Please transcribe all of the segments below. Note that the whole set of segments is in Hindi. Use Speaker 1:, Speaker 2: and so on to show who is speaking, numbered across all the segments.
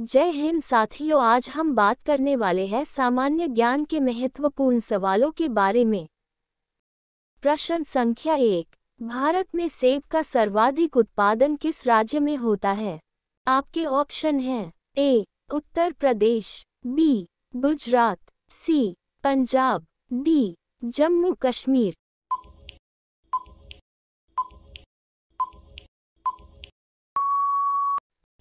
Speaker 1: जय हिंद साथियों आज हम बात करने वाले हैं सामान्य ज्ञान के महत्वपूर्ण सवालों के बारे में प्रश्न संख्या एक भारत में सेब का सर्वाधिक उत्पादन किस राज्य में होता है आपके ऑप्शन हैं A Uttar Pradesh B Gujarat C Punjab D Jammu Kashmir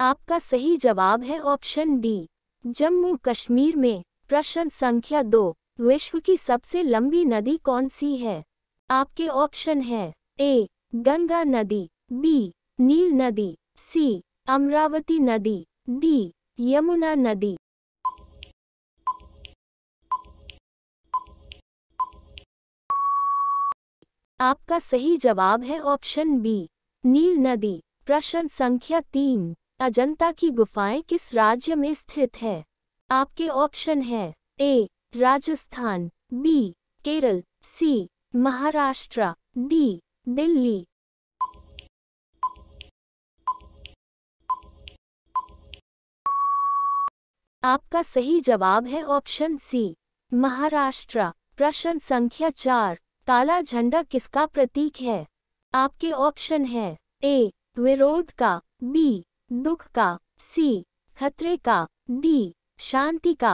Speaker 1: आपका सही जवाब है ऑप्शन डी जम्मू कश्मीर में प्रश्न संख्या दो विश्व की सबसे लंबी नदी कौन सी है आपके ऑप्शन है ए गंगा नदी बी नील नदी सी अमरावती नदी डी यमुना नदी आपका सही जवाब है ऑप्शन बी नील नदी प्रश्न संख्या तीन अजंता की गुफाएं किस राज्य में स्थित है आपके ऑप्शन है A Rajasthan B Kerala C Maharashtra D Delhi आपका सही जवाब है ऑप्शन सी महाराष्ट्र प्रश्न संख्या चार काला झंडा किसका प्रतीक है आपके ऑप्शन है ए विरोध का बी दुख का सी खतरे का डी शांति का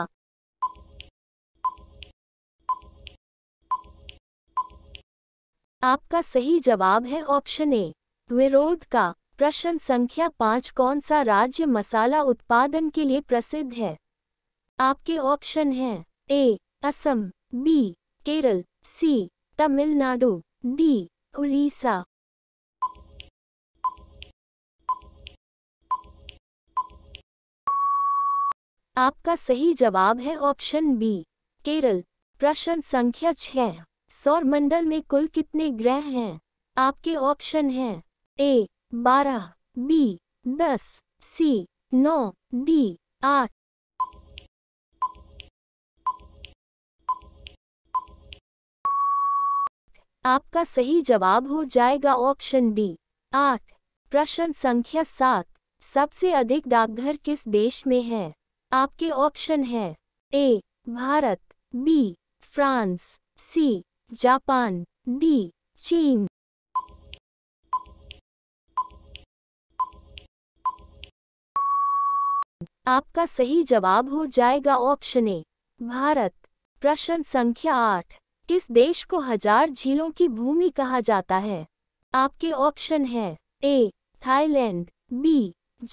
Speaker 1: आपका सही जवाब है ऑप्शन ए विरोध का प्रश्न संख्या पांच कौन सा राज्य मसाला उत्पादन के लिए प्रसिद्ध है आपके ऑप्शन हैं A Assam B Kerala C Tamil Nadu D Orissa आपका सही जवाब है ऑप्शन बी केरल प्रश्न संख्या छः सौर मंडल में कुल कितने ग्रह हैं आपके ऑप्शन हैं ए बारह बी दस सी नौ डी आठ आपका सही जवाब हो जाएगा ऑप्शन बी आठ प्रश्न संख्या सात सबसे अधिक डाकघर किस देश में है आपके ऑप्शन हैं A Bharat B France C Japan D चीन आपका सही जवाब हो जाएगा ऑप्शन ए भारत प्रश्न संख्या आठ किस देश को हजार झीलों की भूमि कहा जाता है आपके ऑप्शन हैं A Thailand B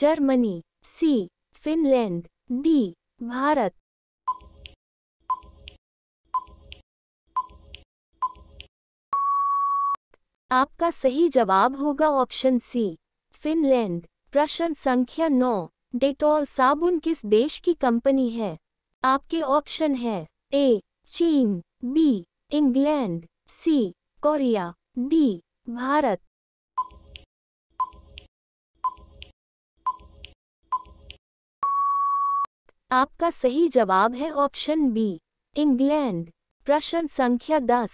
Speaker 1: Germany C Finland D Bharat आपका सही जवाब होगा ऑप्शन सी फिनलैंड प्रश्न संख्या नौ डेटॉल साबुन किस देश की कंपनी है आपके ऑप्शन है ए चीन B England C Korea D Bharat आपका सही जवाब है ऑप्शन बी इंग्लैंड प्रश्न संख्या दस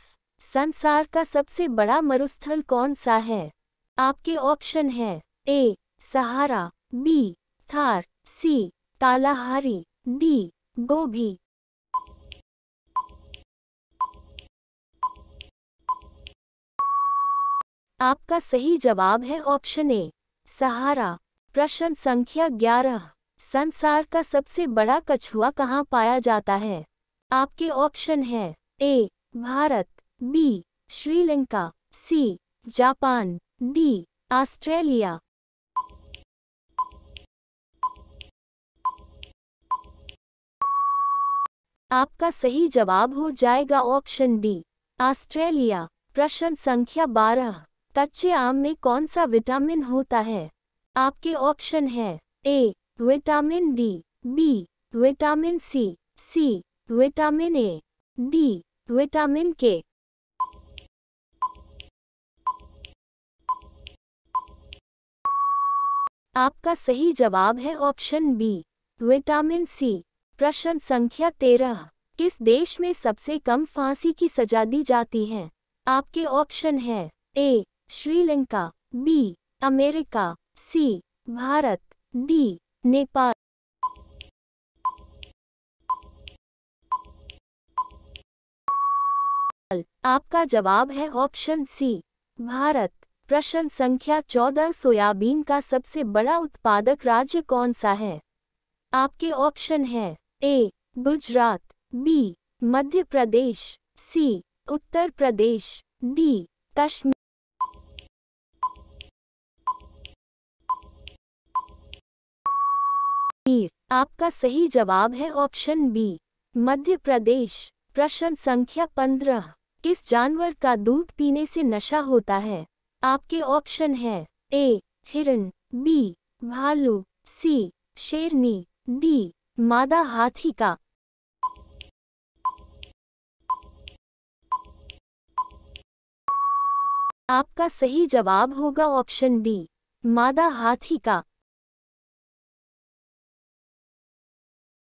Speaker 1: संसार का सबसे बड़ा मरुस्थल कौन सा है आपके ऑप्शन है A Sahara B Thar C Kalahari D Gobi आपका सही जवाब है ऑप्शन ए सहारा प्रश्न संख्या ग्यारह संसार का सबसे बड़ा कछुआ कहाँ पाया जाता है आपके ऑप्शन है A Bharat B Sri Lanka C Japan D Australia आपका सही जवाब हो जाएगा ऑप्शन डी ऑस्ट्रेलिया प्रश्न संख्या बारह कच्चे आम में कौन सा विटामिन होता है आपके ऑप्शन है A vitamin D B vitamin C C vitamin A D vitamin K आपका सही जवाब है ऑप्शन बी विटामिन सी प्रश्न संख्या तेरह किस देश में सबसे कम फांसी की सजा दी जाती है आपके ऑप्शन है A Sri Lanka B America C Bharat D Nepal आपका जवाब है ऑप्शन सी भारत प्रश्न संख्या चौदह सोयाबीन का सबसे बड़ा उत्पादक राज्य कौन सा है आपके ऑप्शन है A Gujarat B Madhya Pradesh C Uttar Pradesh D Kashmir आपका सही जवाब है ऑप्शन बी मध्य प्रदेश प्रश्न संख्या पंद्रह किस जानवर का दूध पीने से नशा होता है आपके ऑप्शन है ए हिरण बी भालू सी शेरनी डी मादा हाथी का आपका सही जवाब होगा ऑप्शन डी मादा हाथी का